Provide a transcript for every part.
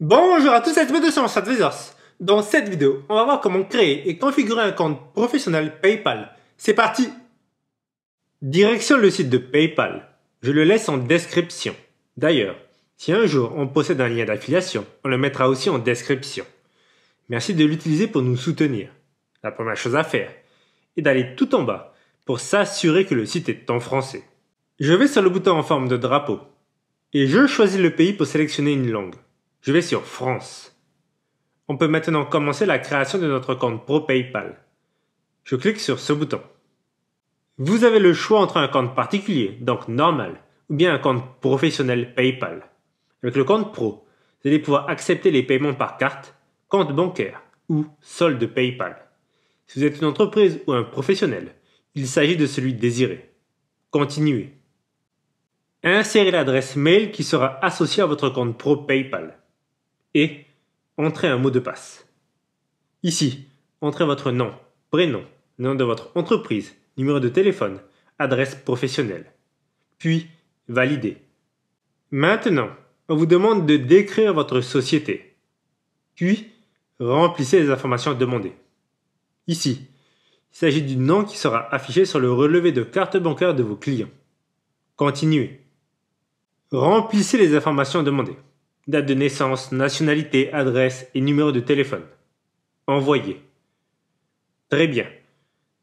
Bonjour à tous, c'est vidéo sur Dans cette vidéo, on va voir comment créer et configurer un compte professionnel PayPal. C'est parti Direction le site de PayPal. Je le laisse en description. D'ailleurs, si un jour on possède un lien d'affiliation, on le mettra aussi en description. Merci de l'utiliser pour nous soutenir. La première chose à faire est d'aller tout en bas pour s'assurer que le site est en français. Je vais sur le bouton en forme de drapeau et je choisis le pays pour sélectionner une langue. Je vais sur France. On peut maintenant commencer la création de notre compte pro PayPal. Je clique sur ce bouton. Vous avez le choix entre un compte particulier, donc normal, ou bien un compte professionnel PayPal. Avec le compte pro, vous allez pouvoir accepter les paiements par carte, compte bancaire ou solde PayPal. Si vous êtes une entreprise ou un professionnel, il s'agit de celui désiré. Continuez. Insérez l'adresse mail qui sera associée à votre compte pro PayPal et entrez un mot de passe. Ici, entrez votre nom, prénom, nom de votre entreprise, numéro de téléphone, adresse professionnelle. Puis, validez. Maintenant, on vous demande de décrire votre société. Puis, remplissez les informations demandées. Ici, il s'agit du nom qui sera affiché sur le relevé de carte bancaire de vos clients. Continuez. Remplissez les informations demandées date de naissance, nationalité, adresse et numéro de téléphone. Envoyé. Très bien.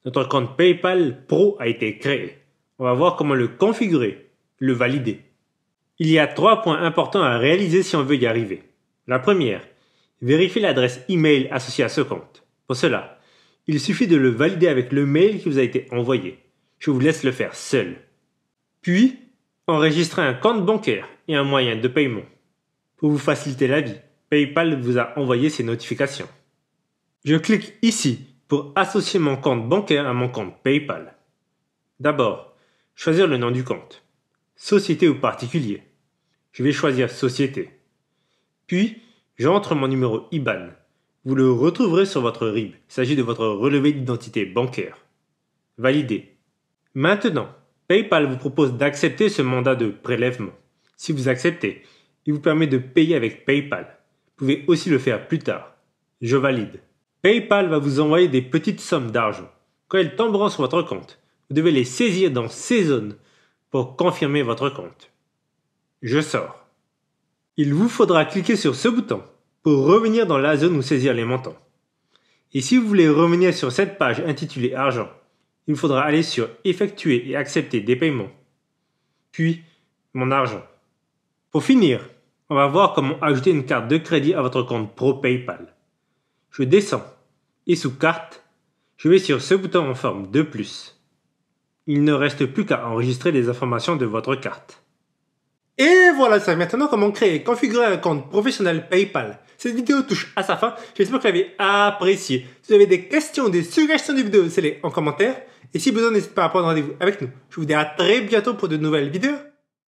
Notre compte PayPal Pro a été créé. On va voir comment le configurer, le valider. Il y a trois points importants à réaliser si on veut y arriver. La première, vérifier l'adresse email associée à ce compte. Pour cela, il suffit de le valider avec le mail qui vous a été envoyé. Je vous laisse le faire seul. Puis, enregistrer un compte bancaire et un moyen de paiement. Pour vous faciliter la vie, PayPal vous a envoyé ces notifications. Je clique ici pour associer mon compte bancaire à mon compte PayPal. D'abord, choisir le nom du compte, société ou particulier. Je vais choisir société. Puis, j'entre mon numéro IBAN. Vous le retrouverez sur votre RIB. Il s'agit de votre relevé d'identité bancaire. Validez. Maintenant, PayPal vous propose d'accepter ce mandat de prélèvement. Si vous acceptez, il vous permet de payer avec PayPal. Vous pouvez aussi le faire plus tard. Je valide. PayPal va vous envoyer des petites sommes d'argent. Quand elles tomberont sur votre compte, vous devez les saisir dans ces zones pour confirmer votre compte. Je sors. Il vous faudra cliquer sur ce bouton pour revenir dans la zone où saisir les montants. Et si vous voulez revenir sur cette page intitulée Argent, il faudra aller sur Effectuer et accepter des paiements, puis Mon argent. Pour finir, on va voir comment ajouter une carte de crédit à votre compte Pro PayPal. Je descends et sous carte, je vais sur ce bouton en forme de plus. Il ne reste plus qu'à enregistrer les informations de votre carte. Et voilà ça, maintenant comment créer et configurer un compte professionnel PayPal. Cette vidéo touche à sa fin, j'espère que vous l'avez appréciée. Si vous avez des questions, des suggestions de vidéos, laissez-les en commentaire. Et si besoin, n'hésitez pas à prendre rendez-vous avec nous. Je vous dis à très bientôt pour de nouvelles vidéos.